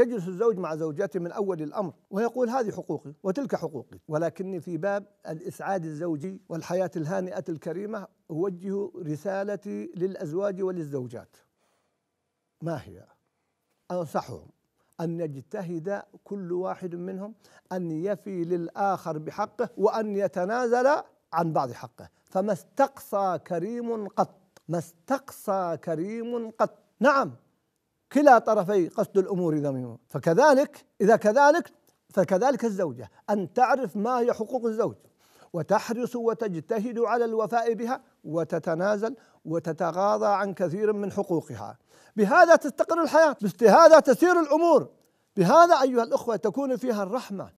يجلس الزوج مع زوجته من أول الأمر ويقول هذه حقوقي وتلك حقوقي ولكني في باب الإسعاد الزوجي والحياة الهانئة الكريمة أوجه رسالتي للأزواج وللزوجات ما هي؟ أنصحهم أن يجتهد كل واحد منهم أن يفي للآخر بحقه وأن يتنازل عن بعض حقه فما استقصى كريم قط ما استقصى كريم قط نعم كلا طرفي قصد الأمور ذميمة فكذلك إذا كذلك فكذلك الزوجة أن تعرف ما هي حقوق الزوج وتحرص وتجتهد على الوفاء بها وتتنازل وتتغاضى عن كثير من حقوقها بهذا تستقر الحياة بهذا تسير الأمور بهذا أيها الأخوة تكون فيها الرحمة